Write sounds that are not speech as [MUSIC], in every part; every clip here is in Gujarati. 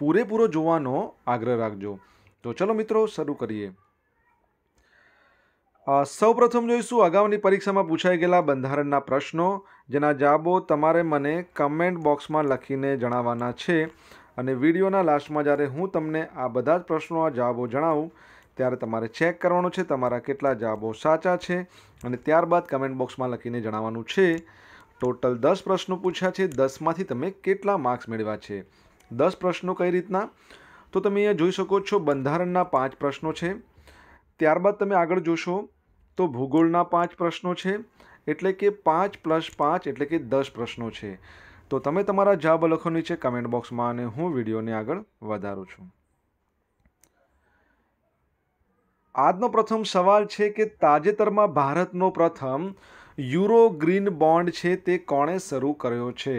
પૂરેપૂરો જોવાનો આગ્રહ રાખજો તો ચલો મિત્રો શરૂ કરીએ સૌપ્રથમ જોઈશું અગાઉની પરીક્ષામાં પૂછાઈ ગયેલા બંધારણના પ્રશ્નો જેના જવાબો તમારે મને કમેન્ટ બોક્સમાં લખીને જણાવવાના છે અને વિડીયોના લાસ્ટમાં જ્યારે હું તમને આ બધા જ પ્રશ્નો જવાબો જણાવું ત્યારે તમારે ચેક કરવાનું છે તમારા કેટલા જવાબો સાચા છે અને ત્યારબાદ કમેન્ટ બોક્સમાં લખીને જણાવવાનું છે ટોટલ દસ પ્રશ્નો પૂછ્યા છે દસમાંથી તમે કેટલા માર્ક્સ મેળવ્યા છે દસ પ્રશ્નો કઈ રીતના તો તમે અહીંયા જોઈ શકો છો બંધારણના પાંચ પ્રશ્નો છે ત્યારબાદ તમે આગળ જોશો તો ભૂગોળના પાંચ પ્રશ્નો છે એટલે કે પાંચ પ્લસ પાંચ એટલે કે દસ પ્રશ્નો છે તો તમે તમારા જવાબ લખો નીચે કમેન્ટ બોક્સમાં અને હું વિડીયોને આગળ વધારું છું આજનો પ્રથમ સવાલ છે કે તાજેતરમાં ભારતનો પ્રથમ યુરો ગ્રીન બોન્ડ છે તે કોણે શરૂ કર્યો છે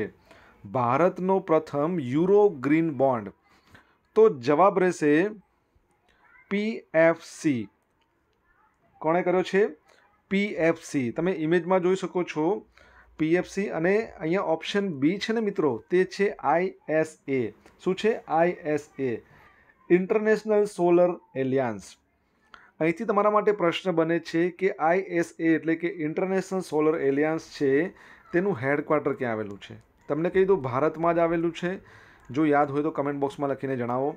ભારતનો પ્રથમ યુરો ગ્રીન બોન્ડ તો જવાબ રહેશે પીએફસી કોણે કર્યો છે પીએફસી તમે ઇમેજમાં જોઈ શકો છો પીએફસી અને અહીંયા ઓપ્શન બી છે ને મિત્રો તે છે આઈએસએ શું છે આઈએસએ ઇન્ટરનેશનલ સોલર એલિયન્સ અહીંથી તમારા માટે પ્રશ્ન બને છે કે આઈએસએ એટલે કે ઇન્ટરનેશનલ સોલર એલિયન્સ છે તેનું હેડક્વાર્ટર ક્યાં આવેલું છે તમને કહી દઉં ભારતમાં જ આવેલું છે જો યાદ હોય તો કમેન્ટ બોક્સમાં લખીને જણાવો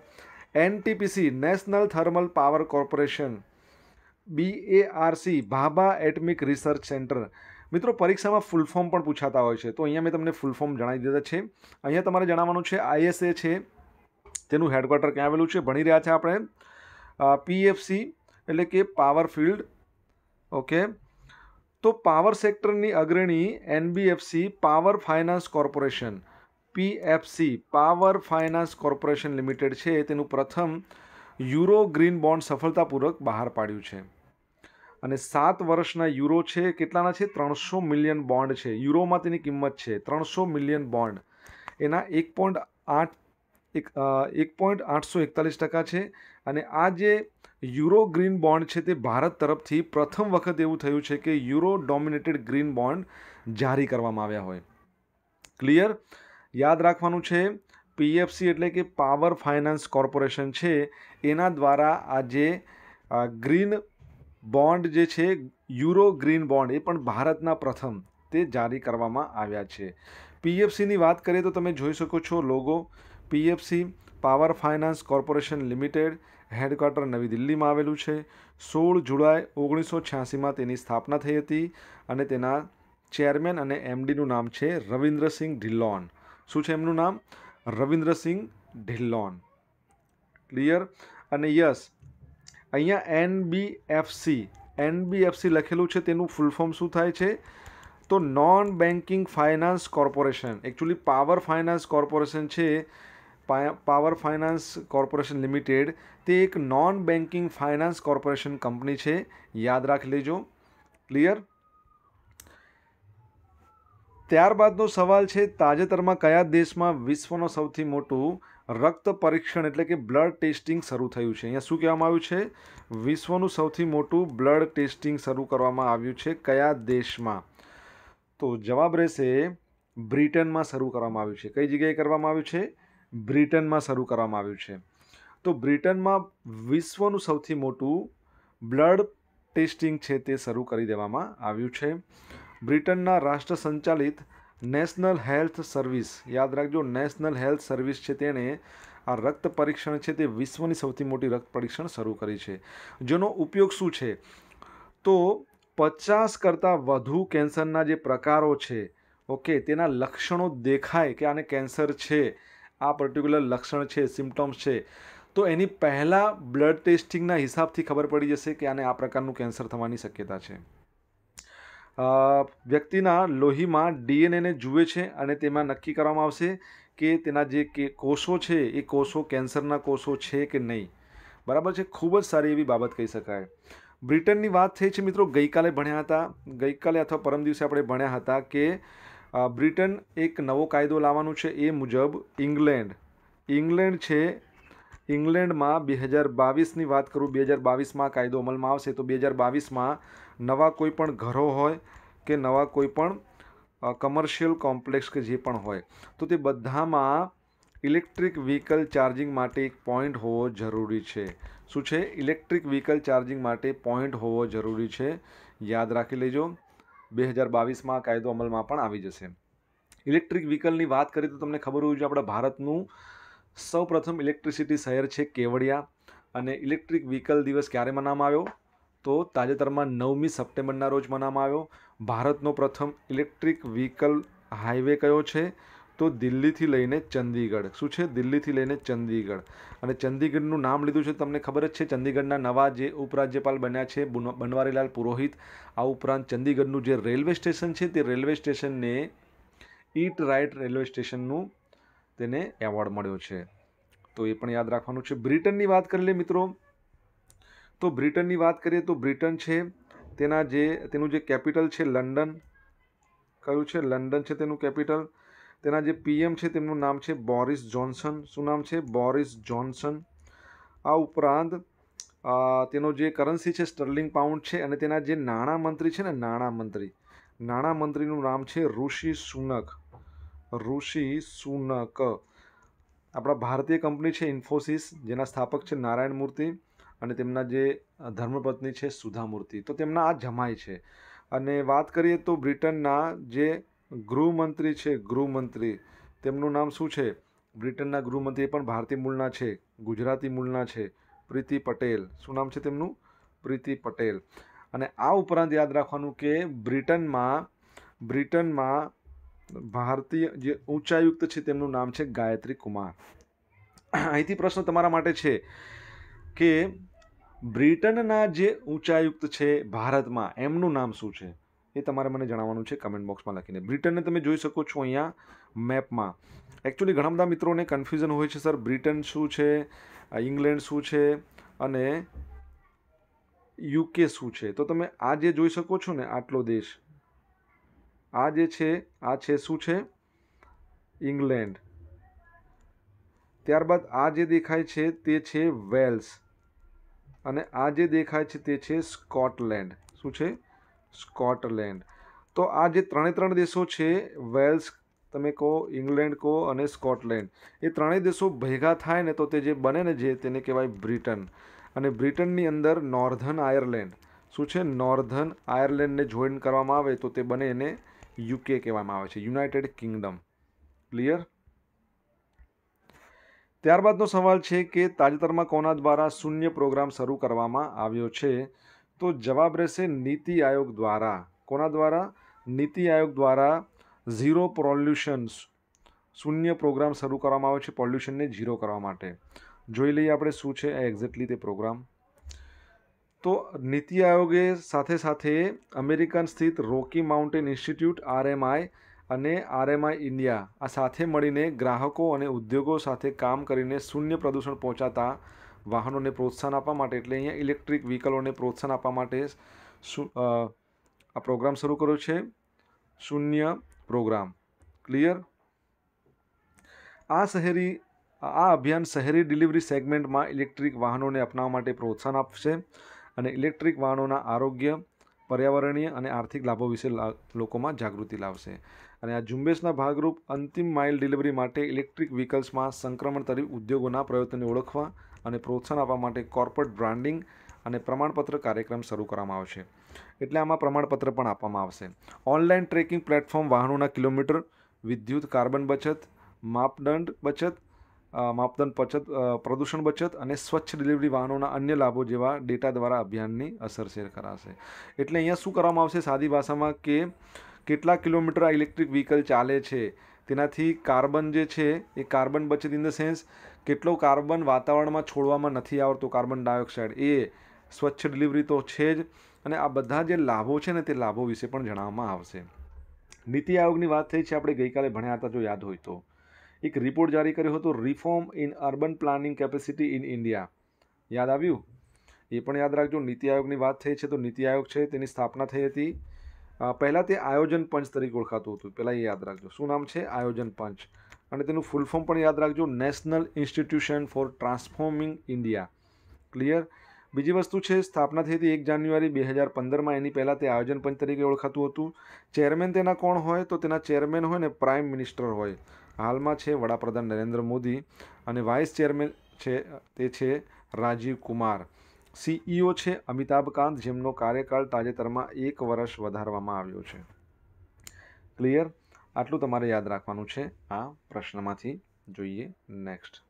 NTPC National Thermal Power Corporation BARC Bhabha Atomic Research Centre મિત્રો પરીક્ષામાં ફૂલ ફોર્મ પણ પૂછાતા હોય છે તો અહીંયા મેં તમને ફૂલ ફોર્મ જણાવી દીધા છે અહીંયા તમારે જણાવવાનું છે આઈએસએ છે તેનું હેડક્વાર્ટર ક્યાં આવેલું છે ભણી રહ્યા છે આપણે પીએફસી એટલે કે પાવર ફિલ્ડ ઓકે તો પાવર સેક્ટરની અગ્રણી NBFC Power Finance Corporation PFC Power Finance Corporation Limited છે તેનું પ્રથમ યુરો ગ્રીન બોન્ડ સફળતાપૂર્વક બહાર પાડ્યું છે અને સાત વર્ષના યુરો છે કેટલાના છે ત્રણસો મિલિયન બોન્ડ છે યુરોમાં તેની કિંમત છે ત્રણસો મિલિયન બોન્ડ એના એક પોઈન્ટ આઠ એક એક પોઈન્ટ આઠસો એકતાલીસ ટકા છે અને આ જે યુરો ગ્રીન બોન્ડ છે તે ભારત તરફથી પ્રથમ વખત એવું થયું છે કે યુરો ડોમિનેટેડ ગ્રીન બોન્ડ જારી કરવામાં આવ્યા હોય ક્લિયર યાદ રાખવાનું છે પીએફસી એટલે કે પાવર ફાઇનાન્સ કોર્પોરેશન છે એના દ્વારા આ જે ગ્રીન બોન્ડ જે છે યુરો ગ્રીન બોન્ડ એ પણ ભારતના પ્રથમ તે જારી કરવામાં આવ્યા છે પીએફસીની વાત કરીએ તો તમે જોઈ શકો છો logo PFC Power Finance Corporation Limited headquarter નવી દિલ્હીમાં આવેલું છે સોળ જુલાઈ ઓગણીસો છ્યાસીમાં તેની સ્થાપના થઈ હતી અને તેના ચેરમેન અને એમડીનું નામ છે રવિન્દ્રસિંહ ઢિલ્લોન શું છે એમનું નામ રવિન્દ્રસિંહ ઢિલ્લોન ક્લિયર અને યસ અહીંયા એનબીએફસી એનબીએફસી લખેલું છે તેનું ફૂલ ફોર્મ શું થાય છે તો non banking finance corporation actually Power Finance Corporation છે પાવર ફાઇનાન્સ કોર્પોરેશન લિમિટેડ તે એક non banking finance corporation company છે યાદ રાખી લેજો ક્લિયર ત્યારબાદનો સવાલ છે તાજેતરમાં કયા દેશમાં વિશ્વનો સૌથી મોટું રક્ત પરીક્ષણ એટલે કે બ્લડ ટેસ્ટિંગ શરૂ થયું છે અહીંયા શું કહેવામાં આવ્યું છે વિશ્વનું સૌથી મોટું બ્લડ ટેસ્ટિંગ શરૂ કરવામાં આવ્યું છે કયા દેશમાં તો જવાબ રહેશે બ્રિટનમાં શરૂ કરવામાં આવ્યું છે કઈ જગ્યાએ કરવામાં આવ્યું છે બ્રિટનમાં શરૂ કરવામાં આવ્યું છે તો બ્રિટનમાં વિશ્વનું સૌથી મોટું બ્લડ ટેસ્ટિંગ છે તે શરૂ કરી દેવામાં આવ્યું છે બ્રિટનના રાષ્ટ્ર સંચાલિત નેશનલ હેલ્થ સર્વિસ યાદ રાખજો નેશનલ હેલ્થ સર્વિસ છે તેણે આ રક્ત પરીક્ષણ છે તે વિશ્વની સૌથી મોટી રક્ત પરીક્ષણ શરૂ કરી છે જેનો ઉપયોગ શું છે તો પચાસ કરતાં વધુ કેન્સરના જે પ્રકારો છે ઓકે તેના લક્ષણો દેખાય કે આને કેન્સર છે આ પર્ટિક્યુલર લક્ષણ છે સિમ્ટમ્સ છે તો એની પહેલાં બ્લડ ટેસ્ટિંગના હિસાબથી ખબર પડી જશે કે આને આ પ્રકારનું કેન્સર થવાની શક્યતા છે વ્યક્તિના લોહીમાં ડીએનએને જુએ છે અને તેમાં નક્કી કરવામાં આવશે કે તેના જે કોષો છે એ કોષો કેન્સરના કોષો છે કે નહીં બરાબર છે ખૂબ જ સારી એવી બાબત કહી શકાય બ્રિટનની વાત થઈ છે મિત્રો ગઈકાલે ભણ્યા હતા ગઈકાલે અથવા પરમ દિવસે આપણે ભણ્યા હતા કે બ્રિટન એક નવો કાયદો લાવવાનું છે એ મુજબ ઇંગ્લેન્ડ ઇંગ્લેન્ડ છે ઇંગ્લેન્ડમાં બે હજાર બાવીસની વાત કરું બે હજાર બાવીસમાં કાયદો અમલમાં આવશે તો બે હજાર બાવીસમાં નવા કોઈ પણ ઘરો હોય કે નવા કોઈ પણ કમર્શિયલ કોમ્પ્લેક્સ કે જે પણ હોય તો તે બધામાં ઇલેક્ટ્રિક વ્હીકલ ચાર્જિંગ માટે એક પોઈન્ટ હોવો જરૂરી છે શું છે ઇલેક્ટ્રિક વ્હીકલ ચાર્જિંગ માટે પોઈન્ટ હોવો જરૂરી છે યાદ રાખી લેજો બે હજાર બાવીસમાં કાયદો અમલમાં પણ આવી જશે ઇલેક્ટ્રિક વ્હીકલની વાત કરીએ તો તમને ખબર હોવી જોઈએ આપણા ભારતનું સૌપ્રથમ ઇલેક્ટ્રિસિટી શહેર છે કેવડિયા અને ઇલેક્ટ્રિક વ્હીકલ દિવસ ક્યારે મનાવવામાં આવ્યો તો તાજેતરમાં નવમી સપ્ટેમ્બરના રોજ મનાવવામાં આવ્યો ભારતનો પ્રથમ ઇલેક્ટ્રિક વ્હીકલ હાઈવે કયો છે તો દિલ્હીથી લઈને ચંદીગઢ શું છે દિલ્હીથી લઈને ચંદીગઢ અને ચંદીગઢનું નામ લીધું છે તમને ખબર જ છે ચંદીગઢના નવા જે ઉપરાજ્યપાલ બન્યા છે બનવારીલાલ પુરોહિત આ ઉપરાંત ચંદીગઢનું જે રેલવે સ્ટેશન છે તે રેલવે સ્ટેશનને ઈટ રાઇટ રેલવે સ્ટેશનનું તેને એવોર્ડ મળ્યો છે તો એ પણ યાદ રાખવાનું છે બ્રિટનની વાત કરી લે મિત્રો તો બ્રિટનની વાત કરીએ તો બ્રિટન છે તેના જે તેનું જે કેપિટલ છે લંડન કયું છે લંડન છે તેનું કેપિટલ તેના જે પીએમ છે તેમનું નામ છે બોરિસ જોન્સન શું નામ છે બોરિસ જોન્સન આ ઉપરાંત તેનો જે કરન્સી છે સ્ટર્લિંગ પાઉન્ડ છે અને તેના જે નાણામંત્રી છે ને નાણામંત્રી નાણામંત્રીનું નામ છે ઋષિ સુનક ઋષિ સુનક આપણા ભારતીય કંપની છે ઇન્ફોસિસ જેના સ્થાપક છે નારાયણ મૂર્તિ અને તેમના જે ધર્મપત્ની છે સુધા મૂર્તિ તો તેમના આ જમાય છે અને વાત કરીએ તો બ્રિટનના જે ગૃહમંત્રી છે ગૃહમંત્રી તેમનું નામ શું છે બ્રિટનના ગૃહમંત્રી પણ ભારતીય મૂળના છે ગુજરાતી મૂળના છે પ્રીતિ પટેલ શું નામ છે તેમનું પ્રીતિ પટેલ અને આ ઉપરાંત યાદ રાખવાનું કે બ્રિટનમાં બ્રિટનમાં ભારતીય જે ઉચ્ચાયુક્ત છે તેમનું નામ છે ગાયત્રી કુમાર અહીંથી પ્રશ્ન તમારા માટે છે કે બ્રિટનના જે ઉચ્ચાયુક્ત છે ભારતમાં એમનું નામ શું છે એ તમારે મને જણાવવાનું છે કમેન્ટ બોક્સમાં લખીને બ્રિટનને તમે જોઈ શકો છો અહીંયા મેપમાં એકચ્યુઅલી ઘણા બધા મિત્રોને કન્ફ્યુઝન હોય છે સર બ્રિટન શું છે ઇંગ્લેન્ડ શું છે અને યુકે શું છે તો તમે આ જે જોઈ શકો છો ને આટલો દેશ આ જે છે આ છે શું છે ઇંગ્લેન્ડ ત્યારબાદ આ જે દેખાય છે તે છે વેલ્સ અને આ જે દેખાય છે તે છે સ્કોટલેન્ડ શું છે સ્કોટલેન્ડ તો આ જે ત્રણે ત્રણ દેશો છે વેલ્સ તમે કહો ઇંગ્લેન્ડ કહો અને સ્કોટલેન્ડ એ ત્રણેય દેશો ભેગા થાય ને તો તે જે બને ને જે તેને કહેવાય બ્રિટન અને બ્રિટનની અંદર નોર્ધન આયર્લેન્ડ શું છે નોર્ધન આયર્લેન્ડને જોઈન કરવામાં આવે તો તે બને એને યુકે કહેવામાં આવે છે યુનાઇટેડ કિંગડમ ક્લિયર ત્યારબાદનો સવાલ છે કે તાજેતરમાં કોના દ્વારા શૂન્ય પ્રોગ્રામ શરૂ કરવામાં આવ્યો છે તો જવાબ રહેશે નીતિ આયોગ દ્વારા કોના દ્વારા નીતિ આયોગ દ્વારા ઝીરો પોલ્યુશન્સ શૂન્ય પ્રોગ્રામ શરૂ કરવામાં આવે છે પોલ્યુશનને ઝીરો કરવા માટે જોઈ લઈએ આપણે શું છે એક્ઝેક્ટલી તે પ્રોગ્રામ તો નીતિ આયોગે સાથે સાથે અમેરિકન સ્થિત રોકી માઉન્ટેન ઇન્સ્ટિટ્યૂટ આરએમઆઈ અને આરએમઆઈ ઇન્ડિયા આ સાથે મળીને ગ્રાહકો અને ઉદ્યોગો સાથે કામ કરીને શૂન્ય પ્રદૂષણ પહોંચાતા વાહનોને પ્રોત્સાહન આપવા માટે એટલે અહીંયા ઇલેક્ટ્રિક વ્હીકલોને પ્રોત્સાહન આપવા માટે આ પ્રોગ્રામ શરૂ કર્યો છે શૂન્ય પ્રોગ્રામ ક્લિયર આ શહેરી આ અભિયાન શહેરી ડિલિવરી સેગમેન્ટમાં ઇલેક્ટ્રિક વાહનોને અપનાવવા માટે પ્રોત્સાહન આપશે અને ઇલેક્ટ્રિક વાહનોના આરોગ્ય પર્યાવરણીય અને આર્થિક લાભો વિશે લોકોમાં જાગૃતિ લાવશે અને આ ઝુંબેશના ભાગરૂપ અંતિમ માઇલ ડિલિવરી માટે ઇલેક્ટ્રિક વ્હીકલ્સમાં સંક્રમણ તરીકે ઉદ્યોગોના પ્રયત્નોને ઓળખવા અને પ્રોત્સાહન આપવા માટે કોર્પોરેટ બ્રાન્ડિંગ અને પ્રમાણપત્ર કાર્યક્રમ શરૂ કરવામાં આવશે એટલે આમાં પ્રમાણપત્ર પણ આપવામાં આવશે ઓનલાઈન ટ્રેકિંગ પ્લેટફોર્મ વાહનોના કિલોમીટર વિદ્યુત કાર્બન બચત માપદંડ બચત માપદંડ બચત પ્રદૂષણ બચત અને સ્વચ્છ ડિલિવરી વાહનોના અન્ય લાભો જેવા ડેટા દ્વારા અભિયાનની અસર શેર કરાશે એટલે અહીંયા શું કરવામાં આવશે સાદી ભાષામાં કે કેટલા કિલોમીટર આ ઇલેક્ટ્રિક વ્હીકલ ચાલે છે તેનાથી કાર્બન જે છે એ કાર્બન બચત ઇન ધ સેન્સ કેટલો કાર્બન વાતાવરણમાં છોડવામાં નથી આવતો કાર્બન ડાયોક્સાઇડ એ સ્વચ્છ ડિલિવરી તો છે જ અને આ બધા જે લાભો છે ને તે લાભો વિશે પણ જણાવવામાં આવશે નીતિ આયોગની વાત થઈ છે આપણે ગઈકાલે ભણ્યા હતા જો યાદ હોય તો એક રિપોર્ટ જારી કર્યો હતો reform in urban planning capacity in India યાદ આવ્યું એ પણ યાદ રાખજો નીતિ આયોગની વાત થઈ છે તો નીતિ આયોગ છે તેની સ્થાપના થઈ હતી પહેલાં તે આયોજન પંચ તરીકે ઓળખાતું હતું પહેલાં એ યાદ રાખજો શું નામ છે આયોજન પંચ અને તેનું ફૂલ ફોર્મ પણ યાદ રાખજો national institution for transforming India clear બીજી વસ્તુ છે સ્થાપના થઈ હતી એક જાન્યુઆરી બે હજાર પંદરમાં એની પહેલાં તે આયોજન પંચ તરીકે ઓળખાતું હતું ચેરમેન તેના કોણ હોય તો તેના ચેરમેન હોય ને પ્રાઇમ મિનિસ્ટર હોય હાલમાં છે વડાપ્રધાન નરેન્દ્ર મોદી અને વાઇસ ચેરમેન છે તે છે રાજીવ કુમાર સીઈઓ છે અમિતાભ કાંત જેમનો કાર્યકાળ તાજેતરમાં એક વર્ષ વધારવામાં આવ્યો છે ક્લિયર આટલું તમારે યાદ રાખવાનું છે આ પ્રશ્નમાંથી જોઈએ નેક્સ્ટ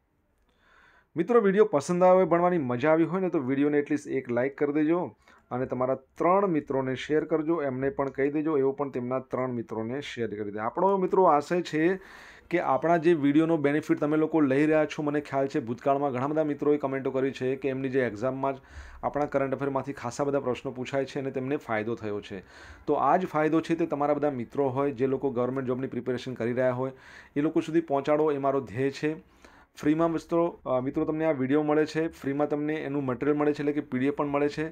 મિત્રો વિડીયો પસંદ આવે ભણવાની મજા આવી હોય ને તો વિડીયોને એટલીસ્ટ એક લાઇક કરી દેજો અને તમારા ત્રણ મિત્રોને શેર કરજો એમને પણ કહી દેજો એવો પણ તેમના ત્રણ મિત્રોને શેર કરી દે આપણો મિત્રો આશય છે કે આપણા જે વિડીયોનો બેનિફિટ તમે લોકો લઈ રહ્યા છો મને ખ્યાલ છે ભૂતકાળમાં ઘણા બધા મિત્રોએ કમેન્ટો કરી છે કે એમની જે એક્ઝામમાં જ આપણા કરંટ અફેરમાંથી ખાસા બધા પ્રશ્નો પૂછાય છે અને તેમને ફાયદો થયો છે તો આ જ ફાયદો છે તે તમારા બધા મિત્રો હોય જે લોકો ગવર્મેન્ટ જોબની પ્રિપેરેશન કરી રહ્યા હોય એ લોકો સુધી પહોંચાડો એ મારો ધ્યેય છે ફ્રીમાં મિત્રો મિત્રો તમને આ વિડીયો મળે છે ફ્રીમાં તમને એનું મટીરિયલ મળે છે એટલે કે પીડીએફ પણ મળે છે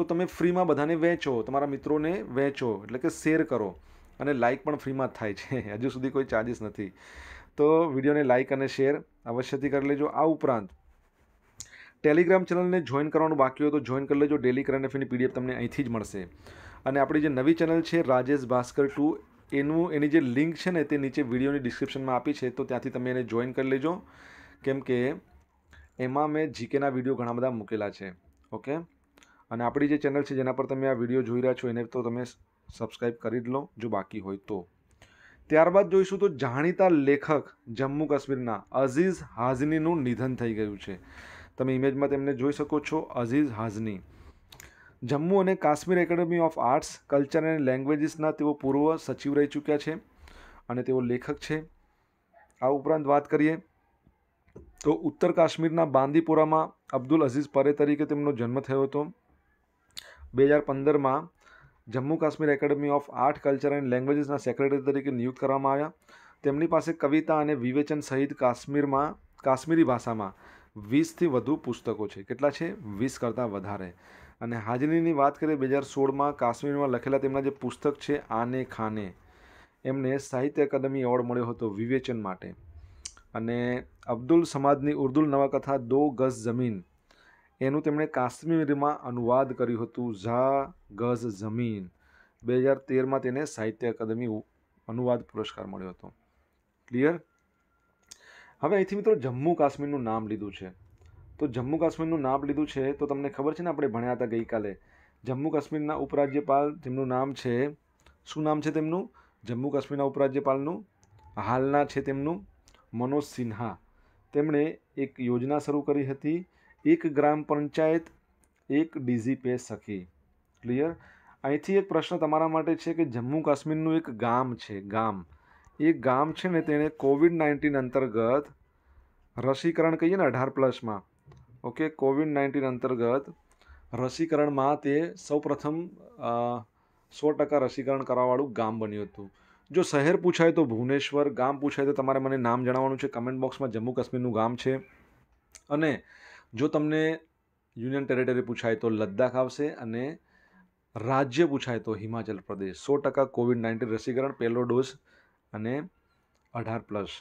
તો તમે ફ્રીમાં બધાને વહેંચો તમારા મિત્રોને વહેંચો એટલે કે શેર કરો અને લાઇક પણ ફ્રીમાં થાય છે [LAUGHS] હજુ સુધી કોઈ ચાર્જિસ નથી તો વિડીયોને લાઇક અને શેર અવશ્યથી કરી લેજો આ ઉપરાંત ટેલિગ્રામ ચેનલને જોઈન કરવાનું બાકી હોય તો જોઈન કરી લેજો ડેલી કરંટ અફેરની પીડીએફ તમને અહીંથી જ મળશે અને આપણી જે નવી ચેનલ છે રાજેશ ભાસ્કર ટુ એનું એની જે લિંક છે ને તે નીચે વિડીયોની ડિસ્ક્રિપ્શનમાં આપી છે તો ત્યાંથી તમે એને જોઈન કરી લેજો કેમ કે એમાં મેં જીકેના વિડીયો ઘણા બધા મૂકેલા છે ઓકે અને આપણી જે ચેનલ છે જેના પર તમે આ વિડીયો જોઈ રહ્યા છો એને તો તમે સબસ્ક્રાઈબ કરી જ લો જો બાકી હોય તો ત્યારબાદ જોઈશું તો જાણીતા લેખક જમ્મુ કાશ્મીરના અઝીઝ હાઝનીનું નિધન થઈ ગયું છે તમે ઇમેજમાં તેમને જોઈ શકો છો અઝીઝ હાઝની જમ્મુ અને Kashmir academy of arts culture and લેંગ્વેજીસના તેઓ પૂર્વ સચિવ રહી ચૂક્યા છે અને તેઓ લેખક છે આ ઉપરાંત વાત કરીએ તો ઉત્તર કાશ્મીરના બાંદીપોરામાં અબ્દુલ અઝીઝ પરે તરીકે તેમનો જન્મ થયો હતો બે હજાર પંદરમાં Jammu Kashmir academy of art culture and લેંગ્વેજીસના સેક્રેટરી તરીકે નિયુક્ત કરવામાં આવ્યા તેમની પાસે કવિતા અને વિવેચન સહિત કાશ્મીરમાં કાશ્મીરી ભાષામાં વીસથી વધુ પુસ્તકો છે કેટલા છે વીસ કરતાં વધારે અને હાજરીની વાત કરીએ બે હજાર સોળમાં કાશ્મીરમાં લખેલા તેમના જે પુસ્તક છે આને ખાને એમને સાહિત્ય અકાદમી એવોર્ડ મળ્યો હતો વિવેચન માટે અને અબ્દુલ સમાજની ઉર્દુ નવલકથા દો ગઝ જમીન એનું તેમણે કાશ્મીરમાં અનુવાદ કર્યું હતું ઝા ગઝ જમીન બે હજાર તેરમાં તેને સાહિત્ય અકાદમી અનુવાદ પુરસ્કાર મળ્યો હતો ક્લિયર હવે અહીંથી મિત્રો જમ્મુ કાશ્મીરનું નામ લીધું છે તો જમ્મુ કાશ્મીરનું નામ લીધું છે તો તમને ખબર છે ને આપણે ભણ્યા હતા ગઈકાલે જમ્મુ કાશ્મીરના ઉપરાજ્યપાલ તેમનું નામ છે શું નામ છે તેમનું જમ્મુ કાશ્મીરના ઉપરાજ્યપાલનું હાલના છે તેમનું મનોજ સિન્હા તેમણે એક યોજના શરૂ કરી હતી એક ગ્રામ પંચાયત એક ડીઝી પે સખી ક્લિયર અહીંથી એક પ્રશ્ન તમારા માટે છે કે જમ્મુ કાશ્મીરનું એક ગામ છે ગામ એ ગામ છે ને તેણે કોવિડ નાઇન્ટીન અંતર્ગત રસીકરણ કહીએ ને અઢાર પ્લસમાં ઓકે કોવિડ નાઇન્ટીન અંતર્ગત રસીકરણમાં તે સૌપ્રથમ સો ટકા રસીકરણ કરાવવાળું ગામ બન્યું હતું જો શહેર પૂછાય તો ભુવનેશ્વર ગામ પૂછાય તો તમારે મને નામ જણાવવાનું છે કમેન્ટ બોક્સમાં જમ્મુ કાશ્મીરનું ગામ છે અને જો તમને યુનિયન ટેરેટરી પૂછાય તો લદ્દાખ આવશે અને રાજ્ય પૂછાય તો હિમાચલ પ્રદેશ સો ટકા કોવિડ નાઇન્ટીન રસીકરણ પહેલો ડોઝ અને અઢાર પ્લસ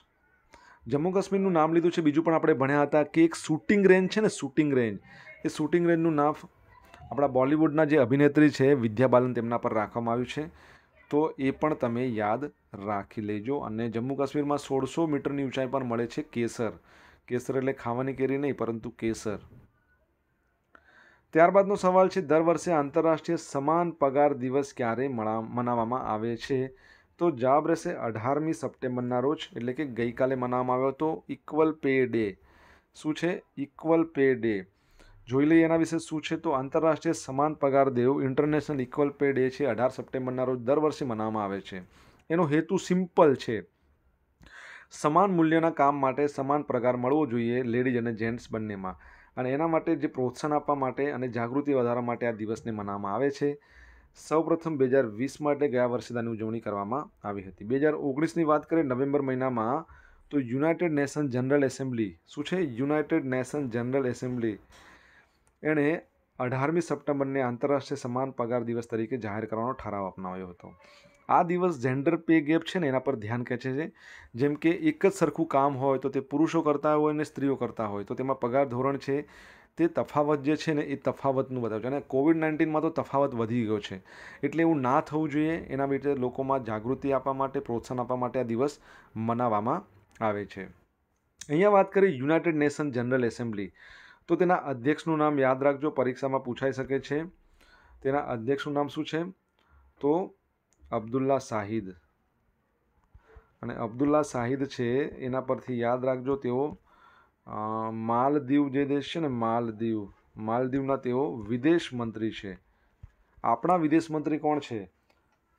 જમ્મુ કાશ્મીરનું નામ લીધું છે બીજું પણ આપણે ભણ્યા હતા કે એક શૂટિંગ રેન્જ છે ને શૂટિંગ રેન્જ એ શૂટિંગ રેન્જનું નામ આપણા બોલિવૂડના જે અભિનેત્રી છે વિદ્યા બાલન તેમના પર રાખવામાં આવ્યું છે તો એ પણ તમે યાદ રાખી લેજો અને જમ્મુ કાશ્મીરમાં સોળસો મીટરની ઊંચાઈ પર મળે છે કેસર કેસર એટલે ખાવાની કેરી નહીં પરંતુ કેસર ત્યારબાદનો સવાલ છે દર વર્ષે આંતરરાષ્ટ્રીય સમાન પગાર દિવસ ક્યારે મનાવવામાં આવે છે તો જવાબ રહેશે અઢારમી સપ્ટેમ્બરના રોજ એટલે કે ગઈકાલે મનાવવામાં આવ્યો હતો ઇક્વલ પે ડે શું છે ઇક્વલ પે ડે જોઈ લઈએ એના વિશે શું છે તો આંતરરાષ્ટ્રીય સમાન પગાર દેવ ઇન્ટરનેશનલ ઇક્વલ પે ડે છે અઢાર સપ્ટેમ્બરના રોજ દર વર્ષે મનાવવામાં આવે છે એનો હેતુ સિમ્પલ છે સમાન મૂલ્યના કામ માટે સમાન પગાર મળવો જોઈએ લેડીઝ અને જેન્ટ્સ બંનેમાં અને એના માટે જે પ્રોત્સાહન આપવા માટે અને જાગૃતિ વધારવા માટે આ દિવસને મનાવવામાં આવે છે સૌપ્રથમ બે હજાર વીસ માટે ગયા વર્ષે તેની ઉજવણી કરવામાં આવી હતી બે હજાર ઓગણીસની વાત કરીએ નવેમ્બર મહિનામાં તો યુનાઇટેડ નેશન જનરલ એસેમ્બલી શું છે યુનાઇટેડ નેશન જનરલ એસેમ્બલી એણે અઢારમી સપ્ટેમ્બરને આંતરરાષ્ટ્રીય સમાન પગાર દિવસ તરીકે જાહેર કરવાનો ઠરાવ અપનાવ્યો હતો આ દિવસ જેન્ડર પે ગેપ છે ને એના પર ધ્યાન ખેંચે છે જેમ કે એક જ સરખું કામ હોય તો તે પુરુષો કરતા હોય અને સ્ત્રીઓ કરતા હોય તો તેમાં પગાર ધોરણ છે તે તફાવત જે છે ને એ તફાવતનું બતાવે છે અને કોવિડ નાઇન્ટીનમાં તો તફાવત વધી ગયો છે એટલે એવું ના થવું જોઈએ એના માટે લોકોમાં જાગૃતિ આપવા માટે પ્રોત્સાહન આપવા માટે આ દિવસ મનાવવામાં આવે છે અહીંયા વાત કરીએ યુનાઇટેડ નેશન જનરલ એસેમ્બલી તો તેના અધ્યક્ષનું નામ યાદ રાખજો પરીક્ષામાં પૂછાઈ શકે છે તેના અધ્યક્ષનું નામ શું છે તો અબ્દુલ્લા શાહિદ અને અબ્દુલ્લા શાહિદ છે એના પરથી યાદ રાખજો તેઓ માલદીવ જે દેશ છે ને માલદીવ માલદીવના તેઓ વિદેશ મંત્રી છે આપણા વિદેશ મંત્રી કોણ છે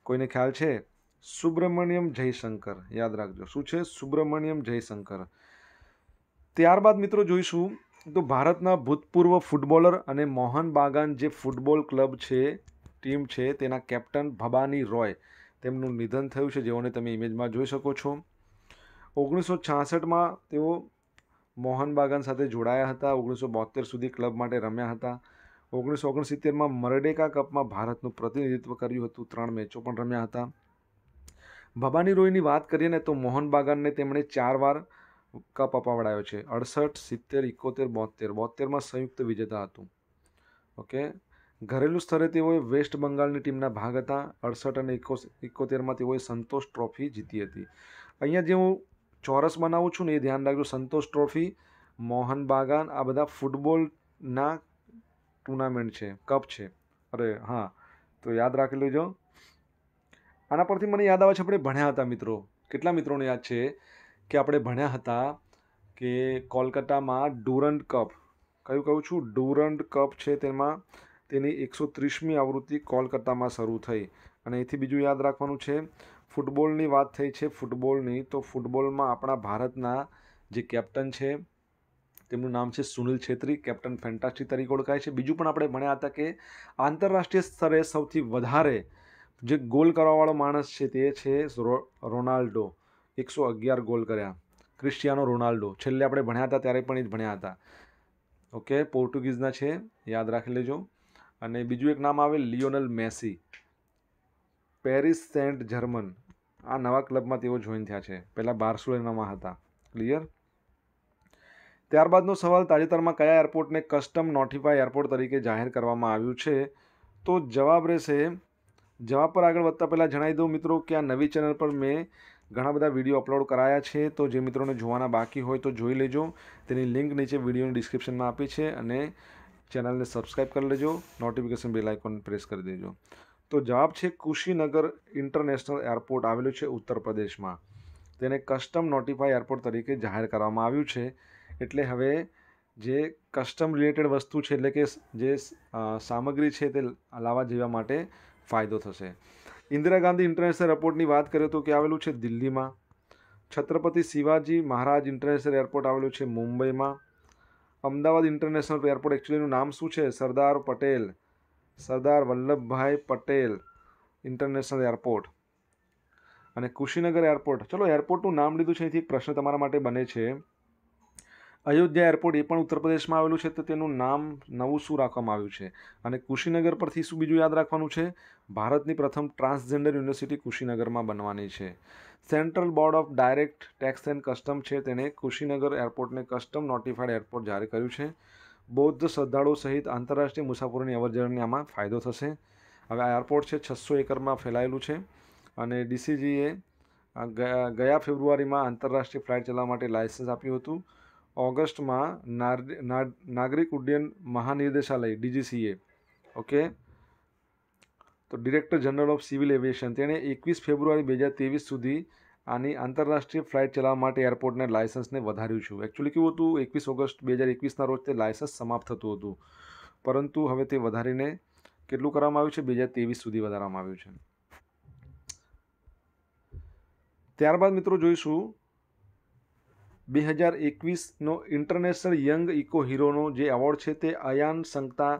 કોઈને ખ્યાલ છે સુબ્રમણ્યમ જયશંકર યાદ રાખજો શું છે સુબ્રમણ્યમ જયશંકર ત્યારબાદ મિત્રો જોઈશું તો ભારતના ભૂતપૂર્વ ફૂટબોલર અને મોહન બાગાન જે ફૂટબોલ ક્લબ છે ટીમ છે તેના કેપ્ટન ભબાની રોય તેમનું નિધન થયું છે જેઓને તમે ઇમેજમાં જોઈ શકો છો ઓગણીસો છાસઠમાં તેઓ મોહન બાગન સાથે જોડાયા હતા ઓગણીસો બોતેર સુધી ક્લબ માટે રમ્યા હતા ઓગણીસો ઓગણસિત્તેરમાં મરડેકા કપમાં ભારતનું પ્રતિનિધિત્વ કર્યું હતું ત્રણ મેચો પણ રમ્યા હતા ભબાની રોયની વાત કરીએ ને તો મોહન બાગનને તેમણે ચાર વાર કપ અપાવડાયો છે અડસઠ સિત્તેર ઇકોતેર બોતેર બોતેરમાં સંયુક્ત વિજેતા હતું ઓકે ઘરેલું સ્તરે તેઓએ વેસ્ટ બંગાળની ટીમના ભાગ હતા અડસઠ અને એકો એકોતેરમાં તેઓએ સંતોષ ટ્રોફી જીતી હતી અહીંયા જે હું ચોરસ બનાવું છું ને એ ધ્યાન રાખજો સંતોષ ટ્રોફી મોહન બાગાન આ બધા ફૂટબોલના ટુર્નામેન્ટ છે કપ છે અરે હા તો યાદ રાખી લેજો આના પરથી મને યાદ આવે છે આપણે ભણ્યા હતા મિત્રો કેટલા મિત્રોને યાદ છે કે આપણે ભણ્યા હતા કે કોલકાતામાં ડુરંડ કપ કયું કહું છું ડુરંડ કપ છે તેમાં તેની એકસો ત્રીસમી આવૃત્તિ કોલકાતામાં શરૂ થઈ અને એથી બીજું યાદ રાખવાનું છે ફૂટબોલની વાત થઈ છે ફૂટબોલની તો ફૂટબોલમાં આપણા ભારતના જે કેપ્ટન છે તેમનું નામ છે સુનિલ છેત્રી કેપ્ટન ફેન્ટાસ્ટી તરીકે ઓળખાય છે બીજું પણ આપણે ભણ્યા હતા કે આંતરરાષ્ટ્રીય સ્તરે સૌથી વધારે જે ગોલ કરવાવાળો માણસ છે તે છે રોનાલ્ડો એકસો અગિયાર ગોલ કર્યા ક્રિસ્ટિયાનો રોનાલ્ડો છેલ્લે આપણે ભણ્યા હતા ત્યારે પણ એ જ ભણ્યા હતા ઓકે પોર્ટુગીઝના છે યાદ રાખી લેજો અને બીજું એક નામ આવે Lionel Messi Paris Saint Germain આ નવા ક્લબમાં તેઓ જોઈન થયા છે પહેલાં બાર્સોલોનામાં હતા ક્લિયર ત્યારબાદનો સવાલ તાજેતરમાં કયા એરપોર્ટને કસ્ટમ નોટિફાય એરપોર્ટ તરીકે જાહેર કરવામાં આવ્યું છે તો જવાબ રહેશે જવાબ પર આગળ વધતા પહેલાં જણાવી દઉં મિત્રો કે આ નવી ચેનલ પર મેં ઘણા બધા વિડીયો અપલોડ કરાયા છે તો જે મિત્રોને જોવાના બાકી હોય તો જોઈ લેજો તેની લિંક નીચે વિડીયોની ડિસ્ક્રિપ્શનમાં આપી છે અને ચેનલને સબસ્ક્રાઈબ કરી લેજો નોટિફિકેશન બેલ આઇકોન પ્રેસ કરી દેજો તો જવાબ છે કુશીનગર ઇન્ટરનેશનલ એરપોર્ટ આવેલું છે ઉત્તર પ્રદેશમાં તેને કસ્ટમ નોટિફાઈ એરપોર્ટ તરીકે જાહેર કરવામાં આવ્યું છે એટલે હવે જે કસ્ટમ રિલેટેડ વસ્તુ છે એટલે કે જે સામગ્રી છે તે લાવવા જેવા માટે ફાયદો થશે ઇન્દિરા ગાંધી ઇન્ટરનેશનલ એરપોર્ટની વાત કરીએ તો કે આવેલું છે દિલ્હીમાં છત્રપતિ શિવાજી મહારાજ ઇન્ટરનેશનલ એરપોર્ટ આવેલું છે મુંબઈમાં અમદાવાદ ઇન્ટરનેશનલ એરપોર્ટ એકચ્યુઅલીનું નામ શું છે સરદાર પટેલ સરદાર વલ્લભભાઈ પટેલ ઇન્ટરનેશનલ એરપોર્ટ અને કુશીનગર એરપોર્ટ ચલો એરપોર્ટનું નામ લીધું છે અહીંથી પ્રશ્ન તમારા માટે બને છે અયોધ્યા એરપોર્ટ એ પણ ઉત્તર પ્રદેશમાં આવેલું છે તો તેનું નામ નવું શું રાખવામાં આવ્યું છે અને કુશીનગર પરથી શું બીજું યાદ રાખવાનું છે ભારતની પ્રથમ ટ્રાન્સજેન્ડર યુનિવર્સિટી કુશીનગરમાં બનવાની છે central board of direct tax and custom છે તેણે કુશીનગર એરપોર્ટને કસ્ટમ નોટિફાઈડ એરપોર્ટ જાહેર કર્યું છે બૌદ્ધ શ્રદ્ધાળુઓ સહિત આંતરરાષ્ટ્રીય મુસાફરોની અવરજવરને આમાં ફાયદો થશે હવે આ એરપોર્ટ છે છસો એકરમાં ફેલાયેલું છે અને ડીસીજીએ ગયા ફેબ્રુઆરીમાં આંતરરાષ્ટ્રીય ફ્લાઇટ ચલાવવા માટે લાયસન્સ આપ્યું હતું ઓગસ્ટમાં નાગરિક ઉડ્ડયન મહાનિર્દેશાલય ડીજીસીએ ઓકે તો director general of civil aviation તેણે એકવીસ ફેબ્રુઆરી બે હજાર ત્રેવીસ સુધી આની આંતરરાષ્ટ્રીય ફ્લાઇટ ચલાવવા માટે એરપોર્ટને લાયસન્સને વધાર્યું છું એકચ્યુઅલી કેવું હતું એકવીસ ઓગસ્ટ બે હજાર એકવીસના રોજ તે લાયસન્સ સમાપ્ત થતું હતું પરંતુ હવે તે વધારીને કેટલું કરવામાં આવ્યું છે બે હજાર ત્રેવીસ સુધી વધારવામાં આવ્યું છે ત્યારબાદ મિત્રો જોઈશું બે હજાર એકવીસનો ઇન્ટરનેશનલ યંગ ઇકો હીરોનો જે એવોર્ડ છે તે અયાન સંગતા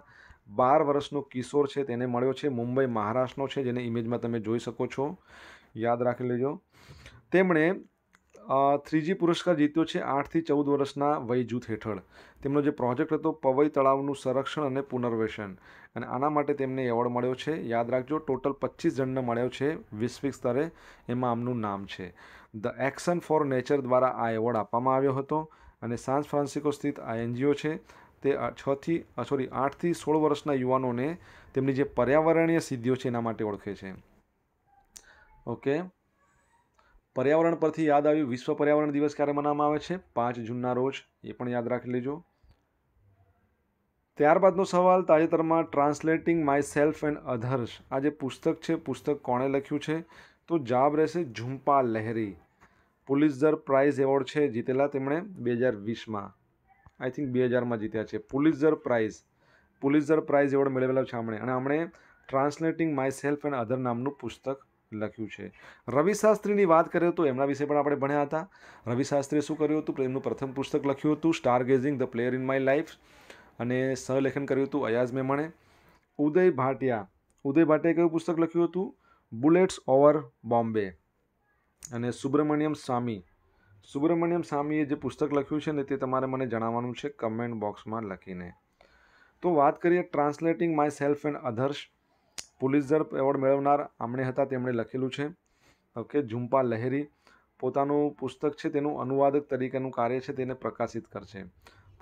બાર વર્ષનો કિશોર છે તેને મળ્યો છે મુંબઈ મહારાષ્ટ્રનો છે જેને ઇમેજમાં તમે જોઈ શકો છો યાદ રાખી લેજો તેમણે થ્રીજી પુરસ્કાર જીત્યો છે આઠથી ચૌદ વર્ષના વય જૂથ હેઠળ તેમનો જે પ્રોજેક્ટ હતો પવઈ તળાવનું સંરક્ષણ અને પુનર્વેશન અને આના માટે તેમને એવોર્ડ મળ્યો છે યાદ રાખજો ટોટલ પચીસ જણને મળ્યો છે વૈશ્વિક સ્તરે એમાં આમનું નામ છે ધ એક્શન ફોર નેચર દ્વારા આ એવોર્ડ આપવામાં આવ્યો હતો અને સાન્સ ફ્રાન્સિકો સ્થિત આ એનજીઓ છે તે છથી સોરી આઠથી સોળ વર્ષના યુવાનોને તેમની જે પર્યાવરણીય સિદ્ધિઓ છે એના માટે ઓળખે છે ઓકે પર્યાવરણ પરથી યાદ આવ્યું વિશ્વ પર્યાવરણ દિવસ ક્યારે મનાવવામાં આવે છે પાંચ જૂનના રોજ એ પણ યાદ રાખી લેજો ત્યારબાદનો સવાલ તાજેતરમાં translating myself and others આ જે પુસ્તક છે પુસ્તક કોણે લખ્યું છે તો જવાબ રહેશે Jhumpa Lahiri Pulitzer prize award છે જીતેલા તેમણે બે હજાર વીસમાં આઈ થિંક બે હજારમાં જીત્યા છે Pulitzer prize Pulitzer prize award મેળવેલો છે આમણે અને આમણે translating myself and other નામનું પુસ્તક લખ્યું છે રવિ શાસ્ત્રીની વાત કરીએ તો એમના વિશે પણ આપણે ભણ્યા હતા રવિ શાસ્ત્રીએ શું કર્યું હતું એમનું પ્રથમ પુસ્તક લખ્યું હતું stargazing the player in my life અને સહલેખન કર્યું હતું અયાઝ મેમણે ઉદય ભાટિયા ઉદય ભાટિયાએ કયું પુસ્તક લખ્યું હતું બુલેટ્સ ઓવર બોમ્બે અને સુબ્રમણ્યમ સ્વામી સુબ્રમણ્યમ સ્વામીએ જે પુસ્તક લખ્યું છે ને તે તમારે મને જણાવવાનું છે કમેન્ટ બોક્સમાં લખીને તો વાત કરીએ translating myself and others Pulitzer award મેળવનાર આમણે હતા તેમણે લખેલું છે ઓકે ઝુંપા લહેરી પોતાનું પુસ્તક છે તેનું અનુવાદક તરીકેનું કાર્ય છે તેને પ્રકાશિત કરશે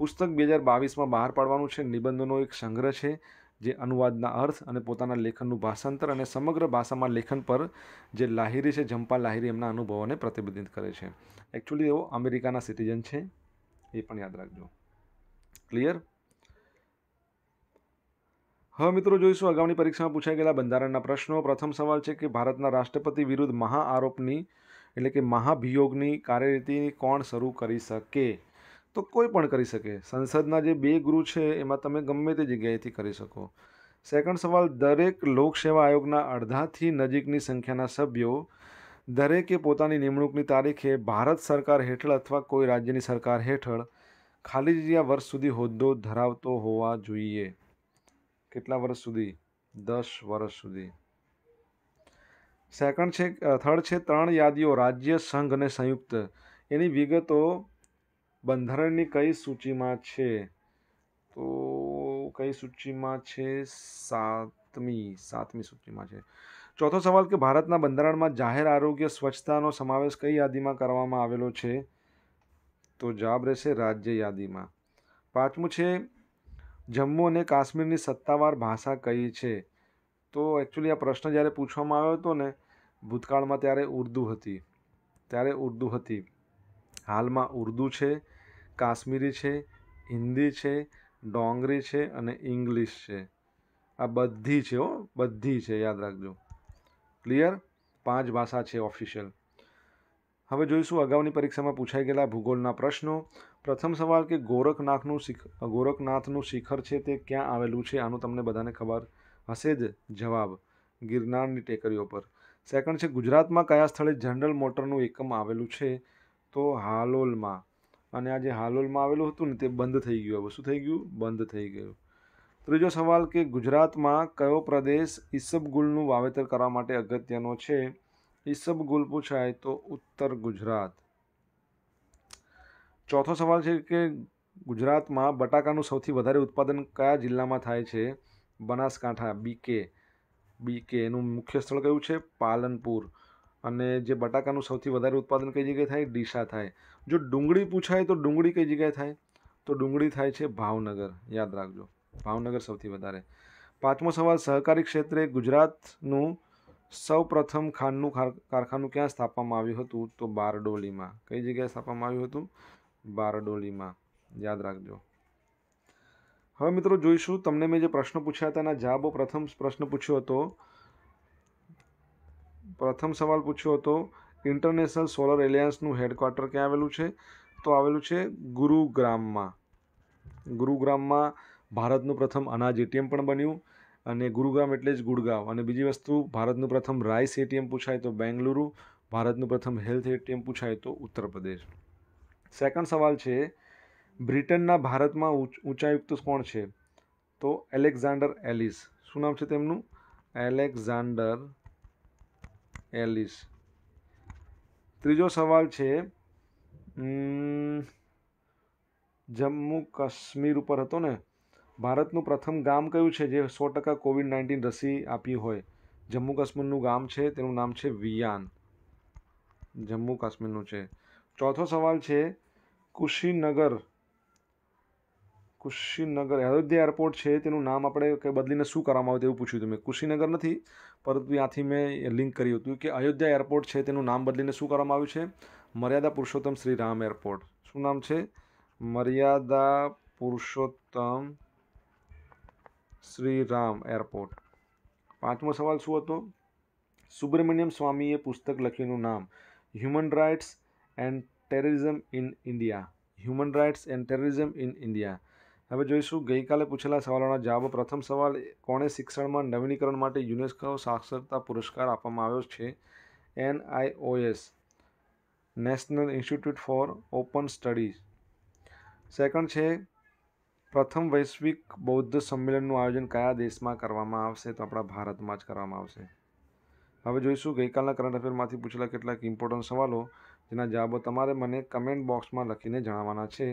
પુસ્તક બે હજાર બાવીસમાં બહાર પાડવાનું છે નિબંધોનો એક સંગ્રહ છે જે અનુવાદના અર્થ અને પોતાના લેખનનું ભાષાંતર અને સમગ્ર ભાષામાં લેખન પર જે લાહિરી છે ઝંપા લાહિરી એમના અનુભવોને પ્રતિબિંબિત કરે છે એકચ્યુઅલી એઓ અમેરિકાના સિટીઝન છે એ પણ યાદ રાખજો ક્લિયર હવે મિત્રો જોઈશું અગાઉની પરીક્ષામાં પૂછાઈ ગયેલા બંધારણના પ્રશ્નો પ્રથમ સવાલ છે કે ભારતના રાષ્ટ્રપતિ વિરુદ્ધ મહાઆરોપની એટલે કે મહાભિયોગની કાર્યરીતિ કોણ શરૂ કરી શકે તો કોઈ પણ કરી શકે સંસદના જે બે ગૃહ છે એમાં તમે ગમે તે જગ્યાએથી કરી શકો સેકન્ડ સવાલ દરેક લોકસેવા આયોગના અડધાથી નજીકની સંખ્યાના સભ્યો દરેકે પોતાની નિમણૂકની તારીખે ભારત સરકાર હેઠળ અથવા કોઈ રાજ્યની સરકાર હેઠળ ખાલી જગ્યા વર્ષ સુધી હોદ્દો ધરાવતો હોવા જોઈએ કેટલા વર્ષ સુધી દસ વર્ષ સુધી સેકન્ડ છે થર્ડ છે ત્રણ યાદીઓ રાજ્ય સંઘ અને સંયુક્ત એની વિગતો બંધારણની કઈ સૂચિમાં છે તો કઈ સૂચિમાં છે સાતમી સાતમી સૂચિમાં છે ચોથો સવાલ કે ભારતના બંધારણમાં જાહેર આરોગ્ય સ્વચ્છતાનો સમાવેશ કઈ યાદીમાં કરવામાં આવેલો છે તો જવાબ રહેશે રાજ્ય યાદીમાં પાંચમું છે જમ્મુ અને કાશ્મીરની સત્તાવાર ભાષા કઈ છે તો એકચ્યુઅલી આ પ્રશ્ન જ્યારે પૂછવામાં આવ્યો હતો ને ભૂતકાળમાં ત્યારે ઉર્દુ હતી ત્યારે ઉર્દુ હતી હાલમાં ઉર્દૂ છે કાશ્મીરી છે હિન્દી છે ડોંગરી છે અને ઇંગ્લિશ છે આ બધી છે હો બધી છે યાદ રાખજો ક્લિયર પાંચ ભાષા છે ઓફિશિયલ હવે જોઈશું અગાઉની પરીક્ષામાં પૂછાઈ ગયેલા ભૂગોળના પ્રશ્નો પ્રથમ સવાલ કે ગોરખનાથનું શિખ ગોરખનાથનું શિખર છે તે ક્યાં આવેલું છે આનું તમને બધાને ખબર હશે જ જવાબ ગિરનારની ટેકરીઓ પર સેકન્ડ છે ગુજરાતમાં કયા સ્થળે જનરલ મોટરનું એકમ આવેલું છે તો હાલોલમાં અને આ જે હાલોલમાં આવેલું હતું ને તે બંધ થઈ ગયું હવે શું થઈ ગયું બંધ થઈ ગયું ત્રીજો સવાલ કે ગુજરાતમાં કયો પ્રદેશ ઈસબગુલનું વાવેતર કરવા માટે અગત્યનો છે ઈસબગુલ પૂછાય તો ઉત્તર ગુજરાત ચોથો સવાલ છે કે ગુજરાતમાં બટાકાનું સૌથી વધારે ઉત્પાદન કયા જિલ્લામાં થાય છે બનાસકાંઠા બીકે બીકે એનું મુખ્ય સ્થળ કયું છે પાલનપુર અને જે બટાકાનું સૌથી વધારે ઉત્પાદન કઈ જગ્યાએ થાય ડીસા થાય જો ડુંગળી પૂછાય તો ડુંગળી કઈ જગ્યાએ થાય તો ડુંગળી થાય છે ભાવનગર યાદ રાખજો ભાવનગર સૌથી વધારે પાંચમો સવાલ સહકારી ક્ષેત્રે ગુજરાતનું સૌ પ્રથમ ખાંડનું કારખાનું ક્યાં સ્થાપવામાં આવ્યું હતું તો બારડોલીમાં કઈ જગ્યાએ સ્થાપવામાં આવ્યું હતું બારડોલીમાં યાદ રાખજો હવે મિત્રો જોઈશું તમને મેં જે પ્રશ્ન પૂછ્યા હતા એના જવાબો પ્રથમ પ્રશ્ન પૂછ્યો હતો પ્રથમ સવાલ પૂછ્યો હતો ઇન્ટરનેશનલ સોલર એલિયન્સનું હેડક્વાર્ટર ક્યાં આવેલું છે તો આવેલું છે ગુરુગ્રામમાં ગુરુગ્રામમાં ભારતનું પ્રથમ અનાજ એટીએમ પણ બન્યું અને ગુરુગ્રામ એટલે જ ગુડગાંવ અને બીજી વસ્તુ ભારતનું પ્રથમ રાઈસ એટીએમ પૂછાય તો બેંગલુરુ ભારતનું પ્રથમ હેલ્થ એટીએમ પૂછાય તો ઉત્તર પ્રદેશ સેકન્ડ સવાલ છે બ્રિટનના ભારતમાં ઊંચાયુક્ત કોણ છે તો એલેક્ઝાન્ડર એલિસ શું નામ છે તેમનું એલેક્ઝાન્ડર એલિસ ત્રીજો સવાલ છે જમ્મુ કાશ્મીર ઉપર હતો ને ભારતનું પ્રથમ ગામ કયું છે જે સો ટકા કોવિડ નાઇન્ટીન રસી આપી હોય જમ્મુ કાશ્મીરનું ગામ છે તેનું નામ છે વિયાન જમ્મુ કાશ્મીરનું છે ચોથો સવાલ છે કુશીનગર કુશીનગર અયોધ્યા એરપોર્ટ છે તેનું નામ આપણે કે બદલીને શું કરવામાં આવે તેવું પૂછ્યું હતું મેં કુશીનગર નથી પરંતુ ત્યાંથી મેં લિંક કર્યું હતું કે અયોધ્યા એરપોર્ટ છે તેનું નામ બદલીને શું કરવામાં આવ્યું છે મર્યાદા પુરુષોત્તમ શ્રી રામ એરપોર્ટ શું નામ છે મર્યાદા પુરુષોત્તમ શ્રી રામ એરપોર્ટ પાંચમો સવાલ શું હતો સુબ્રમણ્યમ સ્વામીએ પુસ્તક લખેલું નામ human rights and terrorism in India human rights and terrorism in India હવે જોઈશું ગઈકાલે પૂછેલા સવાલોના જવાબ પ્રથમ સવાલ કોણે શિક્ષણમાં નવીનીકરણ માટે યુનેસ્કો સાક્ષરતા પુરસ્કાર આપવામાં આવ્યો છે N NIOS national institute for open studies second છે પ્રથમ વૈશ્વિક બૌદ્ધ સંમેલનનું આયોજન કયા દેશમાં કરવામાં આવશે તો આપણા ભારતમાં જ કરવામાં આવશે હવે જોઈશું ગઈકાલના કરંટ અફેરમાંથી પૂછેલા કેટલાક ઇમ્પોર્ટન્ટ સવાલો જેના જવાબો તમારે મને કમેન્ટ બોક્સમાં લખીને જણાવવાના છે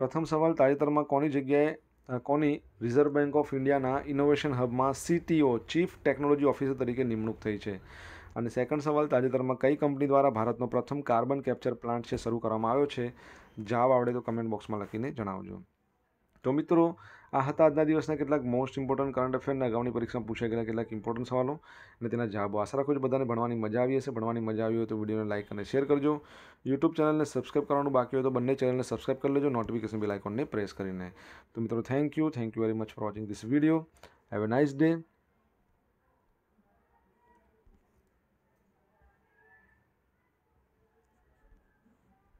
પ્રથમ સવાલ તાજેતરમાં કોની જગ્યાએ કોની રિઝર્વ બેંક ઓફ ઇન્ડિયાના ઇનોવેશન હબમાં સીટીઓ ચીફ ટેકનોલોજી ઓફિસર તરીકે નિમણૂક થઈ છે અને સેકન્ડ સવાલ તાજેતરમાં કઈ કંપની દ્વારા ભારતનો પ્રથમ કાર્બન કેપ્ચર પ્લાન્ટ છે શરૂ કરવામાં આવ્યો છે જવાબ આવડે તો કમેન્ટ બોક્સમાં લખીને જણાવજો તો મિત્રો આ હતા આજના દિવસના કેટલાક મોસ્ટ ઇમ્પોર્ટન્ટ કરંટ અફેરના અગાઉની પરીક્ષામાં પૂછાઈ ગયેલા કેટલાક ઇમ્પોર્ટન્ટ સવાલો અને તેના જવાબો આશા રાખું છું બધાને ભણવાની મજા આવી હશે ભણવાની મજા આવી હોય તો વિડીયોને લાઇક અને શેર કરજો યુટ્યુબ ચેનલને સબસ્ક્રાઇબ કરવાનું બાકી હોય તો બંને ચેનલને સબસ્ક્રાઇબ કરી લેજો નોટિફિકેશન બેલ આઇકોનને પ્રેસ કરીને તો મિત્રો thank you thank you very much for watching this video have a nice day